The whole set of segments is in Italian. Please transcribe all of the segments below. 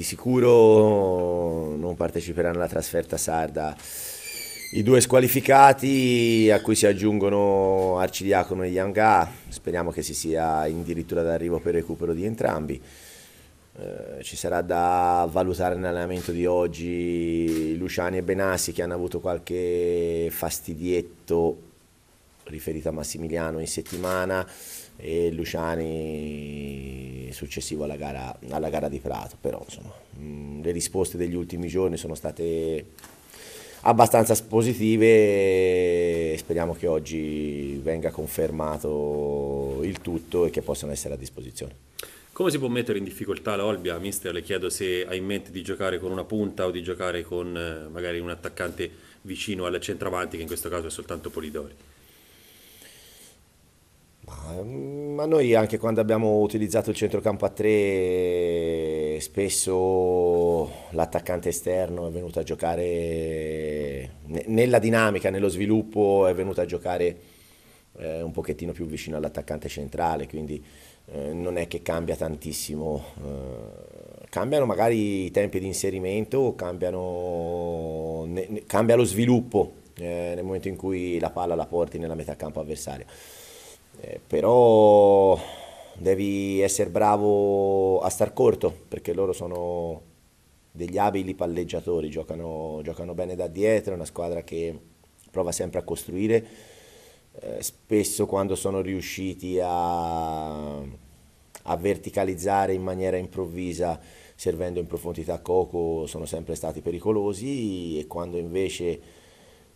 Di sicuro non parteciperanno alla trasferta sarda i due squalificati a cui si aggiungono Arcidiacono e Yanga, speriamo che si sia addirittura d'arrivo per recupero di entrambi. Eh, ci sarà da valutare nell'allenamento di oggi Luciani e Benassi che hanno avuto qualche fastidietto riferito a Massimiliano in settimana e Luciani successivo alla gara, alla gara di Prato, però insomma, mm, le risposte degli ultimi giorni sono state abbastanza positive e speriamo che oggi venga confermato il tutto e che possano essere a disposizione. Come si può mettere in difficoltà l'Olbia? Mister, le chiedo se ha in mente di giocare con una punta o di giocare con eh, magari un attaccante vicino alla centravanti, che in questo caso è soltanto Polidori. Ehm, ma noi anche quando abbiamo utilizzato il centrocampo a tre, spesso l'attaccante esterno è venuto a giocare nella dinamica, nello sviluppo, è venuto a giocare eh, un pochettino più vicino all'attaccante centrale, quindi eh, non è che cambia tantissimo. Eh, cambiano magari i tempi di inserimento, cambiano, ne, cambia lo sviluppo eh, nel momento in cui la palla la porti nella metà campo avversaria eh, però devi essere bravo a star corto perché loro sono degli abili palleggiatori, giocano, giocano bene da dietro, è una squadra che prova sempre a costruire, eh, spesso quando sono riusciti a, a verticalizzare in maniera improvvisa servendo in profondità Coco sono sempre stati pericolosi e quando invece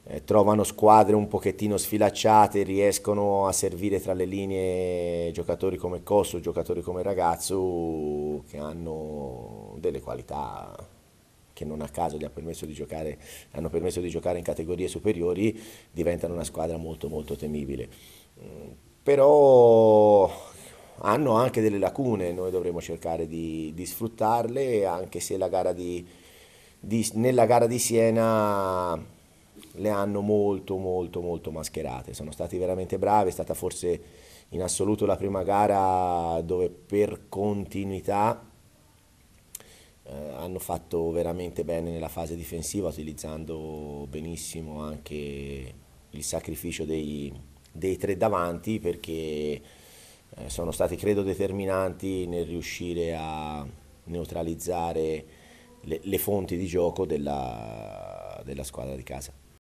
eh, trovano squadre un pochettino sfilacciate, riescono a servire tra le linee giocatori come Cosso, giocatori come Ragazzo che hanno delle qualità che non a caso gli ha permesso di giocare, hanno permesso di giocare in categorie superiori, diventano una squadra molto molto temibile. Mm, però hanno anche delle lacune, noi dovremo cercare di, di sfruttarle, anche se gara di, di, nella gara di Siena le hanno molto molto molto mascherate, sono stati veramente bravi, è stata forse in assoluto la prima gara dove per continuità eh, hanno fatto veramente bene nella fase difensiva utilizzando benissimo anche il sacrificio dei, dei tre davanti perché eh, sono stati credo determinanti nel riuscire a neutralizzare le, le fonti di gioco della, della squadra di casa.